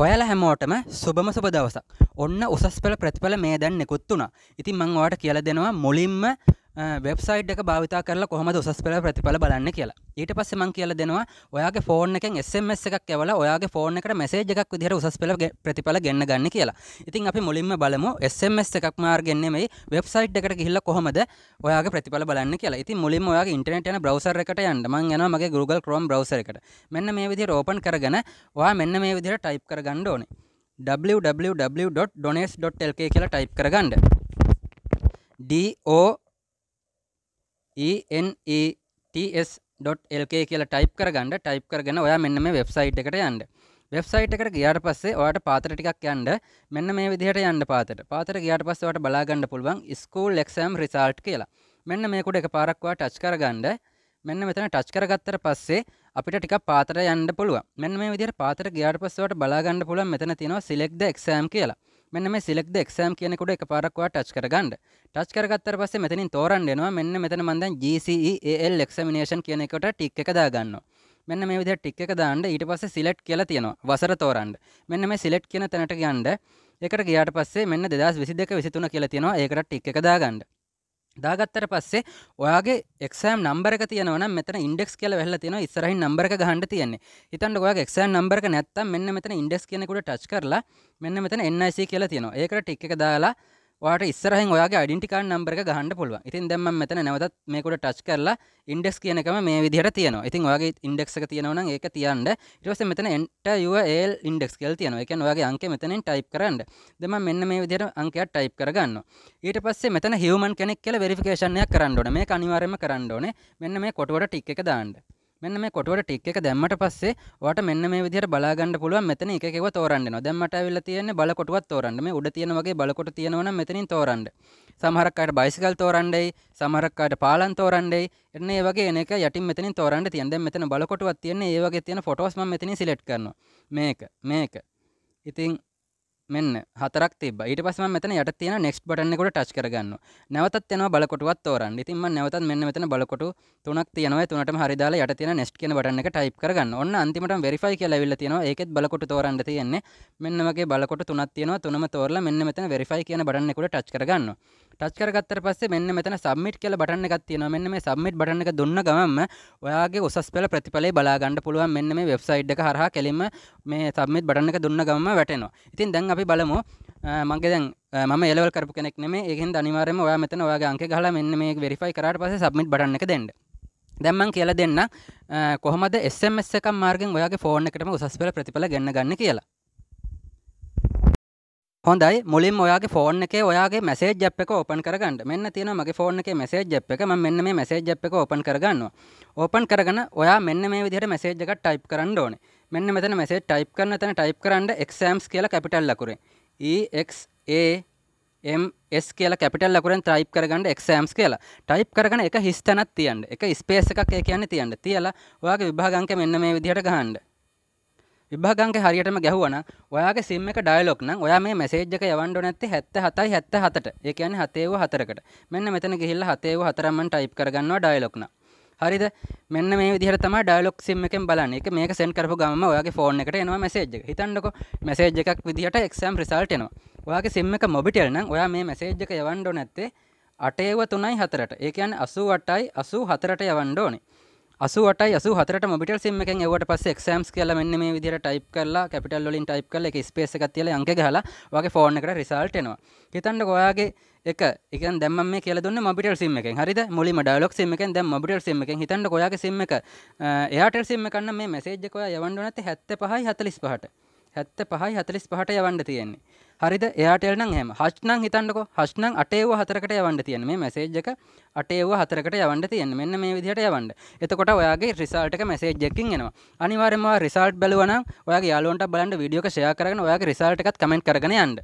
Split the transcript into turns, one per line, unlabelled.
ඔයාල හැමෝටම සුබම සුබ දවසක් ඔන්න උසස් පෙළ ප්‍රතිඵල මේ දැන් නිකුත් වුණා ඉතින් මං ඔයාට කියලා දෙනවා මුලින්ම වෙබ්සයිට් එක භාවිතා කරලා කොහොමද උසස් පෙළ ප්‍රතිඵල බලන්න කියලා. ඊට පස්සේ මම කියලා දෙනවා ඔයාගේ ෆෝන් එකෙන් SMS එකක් එවලා ඔයාගේ ෆෝන් එකට මැසේජ් එකක් විදිහට උසස් පෙළ ප්‍රතිඵල ගෙන්න ගන්න කියලා. ඉතින් අපි මුලින්ම බලමු SMS එකක් මාර්ගෙන් නෙමෙයි වෙබ්සයිට් එකට ගිහිල්ලා කොහොමද ඔයාගේ ප්‍රතිඵල බලන්න කියලා. ඉතින් මුලින්ම ඔයාගේ ඉන්ටර්නෙට් යන බ්‍රවුසර් එකට යන්න. මම යනවා මගේ Google Chrome browser එකට. මෙන්න මේ විදිහට ඕපන් කරගෙන ඔයා මෙන්න මේ විදිහට ටයිප් කරගන්න ඕනේ. www.donates.lk කියලා ටයිප් කරගන්න. D O ENETS.lk කියලා ටයිප් කරගන්න ටයිප් කරගෙන ඔයා මෙන්න මේ වෙබ්සයිට් එකට යන්න. වෙබ්සයිට් එකට ගියාට පස්සේ ඔයාට පාතර ටිකක් යන්න මෙන්න මේ විදිහට යන්න පාතර. පාතර ගියාට පස්සේ ඔයාට බලා ගන්න පුළුවන් ස්කූල් එක්සෑම් රිසල්ට් කියලා. මෙන්න මේ කුඩ එකපාරක් ඔයා ටච් කරගන්න. මෙන්න මෙතන ටච් කරගත්තට පස්සේ අපිට ටිකක් පාතර යන්න පුළුවන්. මෙන්න මේ විදිහට පාතර ගියාට පස්සේ ඔයාට බලා ගන්න පුළුවන් මෙතන තියෙනවා select the exam කියලා. මෙන්න මේ සිලෙක්ද එක්සෑම් කියනකොට එකපාරක් ඔයා ටච් කරගන්න. ටච් කරගත්තට පස්සේ මෙතනින් තෝරන්න එනවා මෙන්න මෙතන මම දැන් GCE AL examination කියන එකට ටික් එක දාගන්නවා. මෙන්න මේ විදිහට ටික් එක දාන්න ඊට පස්සේ සිලෙක්ට් කියලා තියෙනවා. වසර තෝරන්න. මෙන්න මේ සිලෙක්ට් කියන තැනට ගියන්න. ඒකට ගියාට පස්සේ මෙන්න 2022 23 කියලා තියෙනවා. ඒකට ටික් එක දාගන්න. දාගත්තර පස්සේ ඔයාගේ එක්ෂෑම් නම්බර තියනවන මෙතන ඉන්ඩෙක්ස් කියල වෙල්ල තියෙන ඉස්සරහි නම්බර ගහන්න තියන්නේ හිතන්ට ඔයා එක්ෂෑම් නම්බර නැත්තම් මෙන්න මෙතන ඉන්ඩෙක්ස් කියනකුට ටච් කරලා මෙන්න මෙතන NIC කියලා තියෙනවා ඒකට ටික් එක දාලා ට ස්රහ ඔයාගේ ඩිටිකාන් නම්බර ගහන්න පුළුව ඉතින් දෙම මෙතන නැවතත් මේකොට ටච් කරලා ඉන්ඩෙස් කියනකම මේ විදිහට තියන ඉතින් ඔයාගේ ඉන්ඩෙක්ක තියනවන ඒක තියන්ට ඉටවස මෙතන එට ල් ඉන්ඩෙක් කෙල් තියන එක ඔයාගේ අංක මෙතනින් ටයිප් කරන්න දෙම මෙන්න මේ විදිර අංකයක් ටයිප් කරගන්න ඊට පස්සේ මෙතන හිවමන් කෙනෙක් කියල වෙරිෆිකේෂණයක් කරන්නඩන මේ අනිවාරම කරන්න ඕනේ මෙන්න මේ කොටුවට ටික් එක දාන්න මෙන්න මේ කොටුවට ටික් එක දැම්මට පස්සේ ඔයාට මෙන්න මේ විදිහට බලා ගන්න පුළුවන් මෙතන එක එකව තෝරන්න එනවා. දැන් මට ඇවිල්ලා තියෙන්නේ බල කොටුවක් තෝරන්න. මේ උඩ තියෙන වගේ බල කොට තියෙනවා නම් මෙතනින් තෝරන්න. සමහරක් අයට බයිසිකල් තෝරන්නයි, සමහරක් අයට පාලම් තෝරන්නයි. එන්න ඒ වගේ එන එක යටින් මෙතනින් තෝරන්න තියෙන. දැන් මෙතන බල කොටුවක් තියෙන්නේ. ඒ වගේ තියෙන ෆොටෝස් මම මෙතනින් සිලෙක්ට් කරනවා. මේක, මේක. ඉතින් මෙන්න හතරක් තිබ්බා. ඊට පස්සේ මම මෙතන යට තියෙන next button එකට touch කරගන්නවා. නැවතත් යනවා බලකොටුවක් තෝරන්න. ඉතින් මම නැවතත් මෙන්න මෙතන බලකොටු තුනක් තියෙනවා. ඒ තුනටම හරි දාලා යට තියෙන next කියන button එක type කරගන්න. ඔන්න අන්තිමටම verify කියලා අවිල්ල තියෙනවා. ඒකෙත් බලකොටු තෝරන්න තියෙන්නේ. මෙන්න මගේ බලකොටු තුනක් තියෙනවා. තුනම තෝරලා මෙන්න මෙතන verify කියන button එකට touch කරගන්නවා. ටච් කරගත්තට පස්සේ මෙන්න මෙතන සබ්මිට් කියලා බටන් එකක් තියෙනවා. මෙන්න මේ සබ්මිට් බටන් එක දුන්න ගමන්ම ඔයාගේ උසස් පෙළ ප්‍රතිඵලය බලා ගන්න පුළුවන් මෙන්න මේ වෙබ්සයිට් එක හරහා කෙලින්ම මේ සබ්මිට් බටන් එක දුන්න ගමන්ම වැටෙනවා. ඉතින් දැන් අපි බලමු මගේ දැන් මම එලවල් කරපු කෙනෙක් නෙමෙයි. ඒකෙන් අනිවාර්යයෙන්ම ඔයා මෙතන ඔයාගේ අංක ගහලා මෙන්න මේක වෙරිෆයි කරාට පස්සේ සබ්මිට් බටන් එක දෙන්න. දැම්මන් කියලා දෙන්න කොහොමද SMS එකක් මාර්ගෙන් ඔයාගේ ෆෝන් එකටම උසස් පෙළ ප්‍රතිඵල ගන්න ගන්න කියලා. හොඳයි මුලින් ඔයාගේ ෆෝන් එකේ ඔයාගේ මැසේජ් ජැප් එක ඕපන් කරගන්න. මෙන්න තියෙනවා මගේ ෆෝන් එකේ මැසේජ් ජැප් එක. මම මෙන්න මේ මැසේජ් ජැප් එක ඕපන් කරගන්නවා. ඕපන් කරගෙන ඔයා මෙන්න මේ විදිහට මැසේජ් එකක් ටයිප් කරන්න ඕනේ. මෙන්න මෙතන මැසේජ් ටයිප් කරන තැන ටයිප් කරන්න exams කියලා කැපිටල් ලකුරෙන්. E X A M S කියලා කැපිටල් ලකුරෙන් ටයිප් කරගන්න exams කියලා. ටයිප් කරගෙන එක හිස් තැනක් තියන්න. එක ස්පේස් එකක් ඒ කියන්නේ තියන්න. තියලා ඔයාගේ විභාග අංක මෙන්න මේ විදිහට ගහන්න. විභාගංක හරියටම ගැහුවන ඔයාගේ සිම් එක ඩයිලොක් නම් ඔයා මේ මැසේජ් එක යවන්න නැත්තේ 77යි 77ට. ඒ කියන්නේ 7 4කට. මෙන්න මෙතන ගිහිල්ලා 7 4ක් මම ටයිප් කරගන්නවා ඩයිලොක් නම්. හරිද? මෙන්න මේ විදිහට තමයි ඩයිලොක් සිම් එකෙන් බලන්නේ. ඒක මේක සෙන්ඩ් කරපු ගමන්ම ඔයාගේ ෆෝන් එකට එනවා මැසේජ් එක. හිතන්නකෝ මැසේජ් එකක් විදිහට එක්සෑම් රිසල්ට් එනවා. ඔයාගේ සිම් එක මොබිටෙල් නම් ඔයා මේ මැසේජ් එක යවන්න නැත්තේ 8 3යි 4ට. ඒ කියන්නේ 88යි 84ට යවන්න ඕනේ. අසුවට අසුහතරට මොබිටල් සිම් එකෙන් එවට පස්ස එක්සෑම්ස් කියලා මෙන්න මේ විදිහට ටයිප් කරලා කැපිටල් වලින් ටයිප් කරලා ඒක ස්පේස් එකක් තියලා අංක ගහලා වගේ ෆෝන් එකට රිසල්ට් එනවා හිතන්නකො ඔයාගේ එක එක දැම මේ කියල දුන්න මොබිටල් සිම් එකෙන් හරිද මුලිම ඩලොක් සිම් එකෙන් දැම් මොබිටල් සිම් එකෙන් හිතන්න ඔයාගේ සිම් එක එයාට සිම් එකන්න මේ මෙසේජ්කොයා යවන්න නැති හැත්ත පහයි හතලිස් පහට හැත්ත පහයි හතලිස් පහට යවන්න තියෙන්නේ හරිද එයාටෙල්න හම හශ්නං හිතන්නක හශ්නං අටේව හතරකට යවන්ඩ තියන මේ මැසේජ්ජක අටේව හතරකට යවන්ඩ තියන්න මෙන්න මේ විදිහට යවන්ඩ එතකොට ඔයාගේ රිසාල්ටක මැසේජ්ජකින් එනවා අනිවාරම රිසල්ට් බලවන ඔයාගේ යාලුවන්ට බලන්ඩ විඩියෝක ෂය කරන ඔයාගේ රිසල්ටකත් කමෙන්ට් කරගෙන යන්න